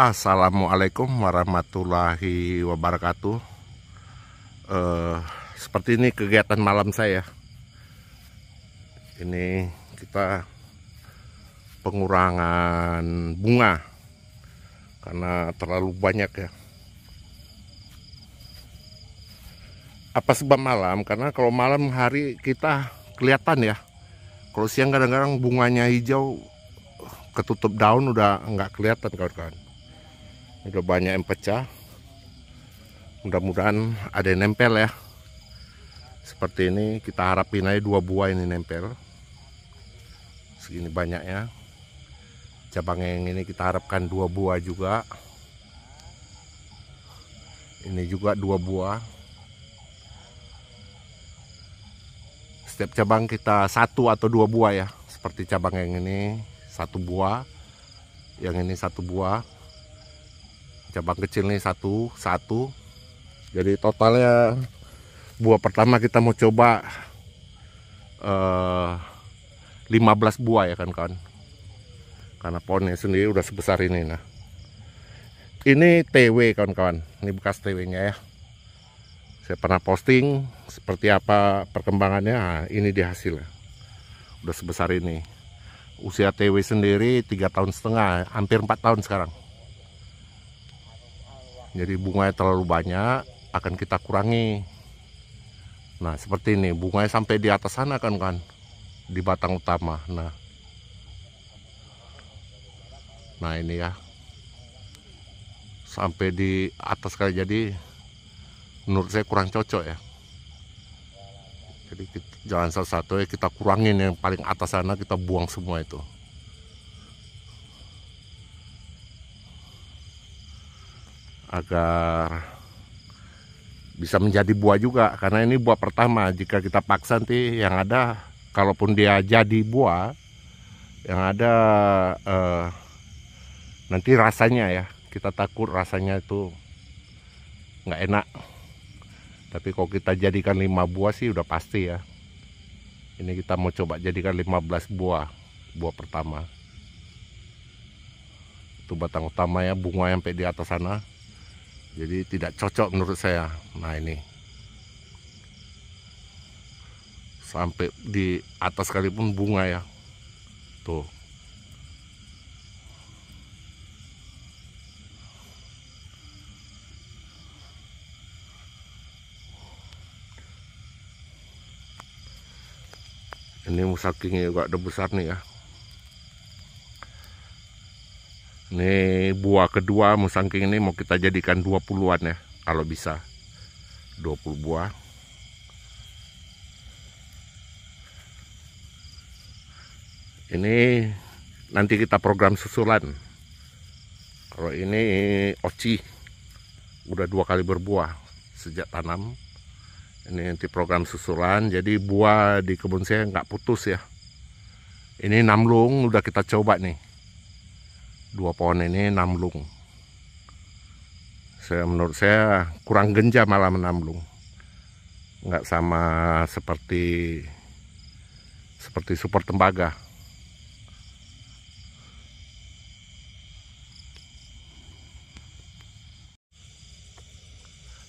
Assalamualaikum warahmatullahi wabarakatuh uh, Seperti ini kegiatan malam saya Ini kita pengurangan bunga Karena terlalu banyak ya Apa sebab malam? Karena kalau malam hari kita kelihatan ya Kalau siang kadang-kadang bunganya hijau ketutup daun udah nggak kelihatan kawan-kawan udah banyak yang pecah mudah-mudahan ada yang nempel ya seperti ini kita harapin aja dua buah ini nempel segini banyaknya cabang yang ini kita harapkan dua buah juga ini juga dua buah setiap cabang kita satu atau dua buah ya seperti cabang yang ini satu buah yang ini satu buah cabang kecil nih satu satu jadi totalnya buah pertama kita mau coba uh, eh, 15 buah ya kan kan karena pohonnya sendiri udah sebesar ini nah ini TW kawan-kawan ini bekas TW nya ya saya pernah posting seperti apa perkembangannya nah, ini dia hasilnya udah sebesar ini usia TW sendiri tiga tahun setengah hampir 4 tahun sekarang jadi bunganya terlalu banyak akan kita kurangi nah seperti ini bunganya sampai di atas sana kan kan di batang utama nah nah ini ya sampai di atas kali jadi menurut saya kurang cocok ya jadi kita, jangan salah satu ya kita kurangin yang paling atas sana kita buang semua itu agar bisa menjadi buah juga karena ini buah pertama jika kita paksa nanti yang ada kalaupun dia jadi buah yang ada eh, nanti rasanya ya kita takut rasanya itu nggak enak tapi kalau kita jadikan 5 buah sih udah pasti ya ini kita mau coba jadikan 15 buah buah pertama itu batang utama ya bunga yang sampai di atas sana jadi tidak cocok menurut saya nah ini sampai di atas kali pun bunga ya tuh ini musakingnya juga ada besar nih ya Ini buah kedua musangking ini mau kita jadikan 20-an ya, kalau bisa. 20 buah. Ini nanti kita program susulan. Kalau ini oci udah dua kali berbuah sejak tanam. Ini nanti program susulan, jadi buah di kebun saya nggak putus ya. Ini namlung udah kita coba nih dua pohon ini namlung saya menurut saya kurang genjah malah menamlung nggak sama seperti seperti super tembaga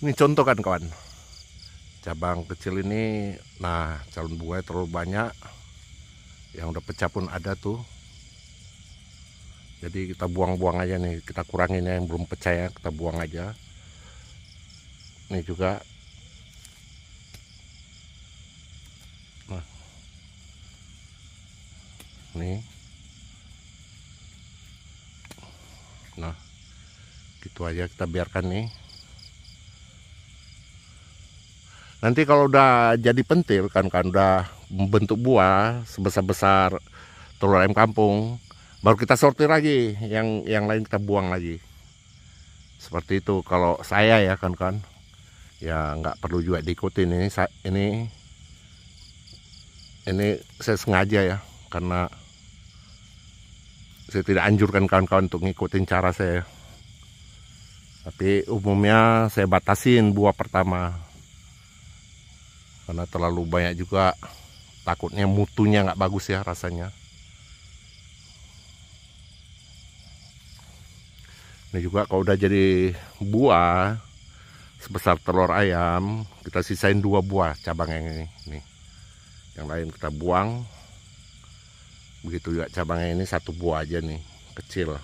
ini contoh kan kawan cabang kecil ini nah calon buah terlalu banyak yang udah pecah pun ada tuh jadi kita buang-buang aja nih kita kurangin ya, yang belum percaya, kita buang aja ini juga nah ini nah gitu aja kita biarkan nih nanti kalau udah jadi pentil kan kan udah membentuk buah sebesar-besar telur ayam kampung baru kita sortir lagi yang yang lain kita buang lagi seperti itu kalau saya ya kan kan ya nggak perlu juga diikuti ini ini ini saya sengaja ya karena saya tidak anjurkan kawan-kawan untuk ngikutin cara saya tapi umumnya saya batasin buah pertama karena terlalu banyak juga takutnya mutunya nggak bagus ya rasanya ini juga kalau udah jadi buah sebesar telur ayam kita sisain dua buah cabang yang ini nih yang lain kita buang begitu juga cabangnya ini satu buah aja nih kecil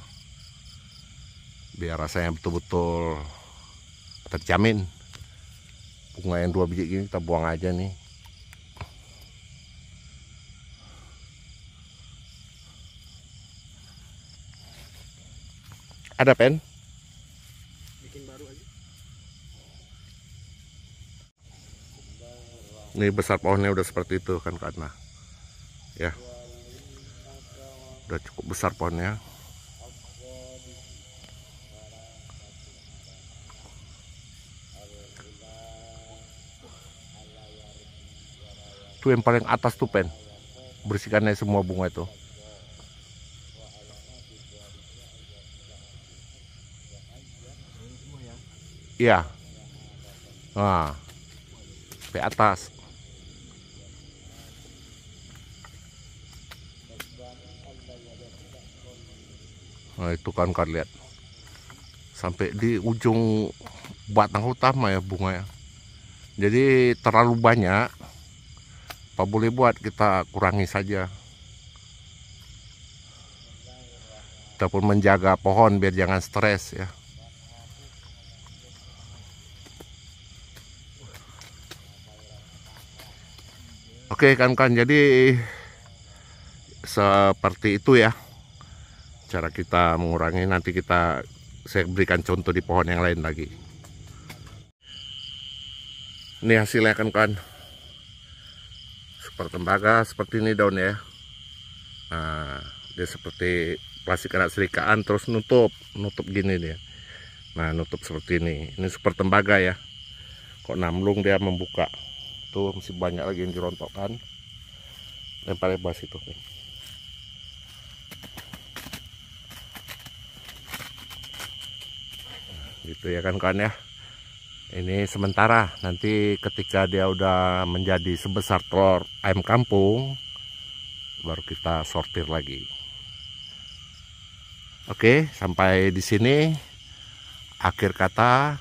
biar rasanya betul-betul terjamin bunga yang dua biji ini kita buang aja nih Ada pen? Bikin baru aja. Ini besar pohonnya udah seperti itu kan karena ya udah cukup besar pohonnya. itu yang paling atas tuh pen, bersihkannya semua bunga itu. Iya. Nah. Sampai atas. Nah, itu kan kan lihat. Sampai di ujung batang utama ya bunga ya. Jadi terlalu banyak. apa boleh buat kita kurangi saja. Ataupun menjaga pohon biar jangan stres ya. Oke kan kan jadi seperti itu ya cara kita mengurangi nanti kita saya berikan contoh di pohon yang lain lagi ini hasilnya kan kan seperti tembaga seperti ini daun ya nah, dia seperti plastik anak serikaan terus nutup nutup gini dia nah nutup seperti ini ini seperti tembaga ya kok namlung dia membuka itu masih banyak lagi yang dirontokkan lempar bebas itu nah, gitu ya kan kan ya ini sementara nanti ketika dia udah menjadi sebesar telur ayam kampung baru kita sortir lagi oke sampai di sini akhir kata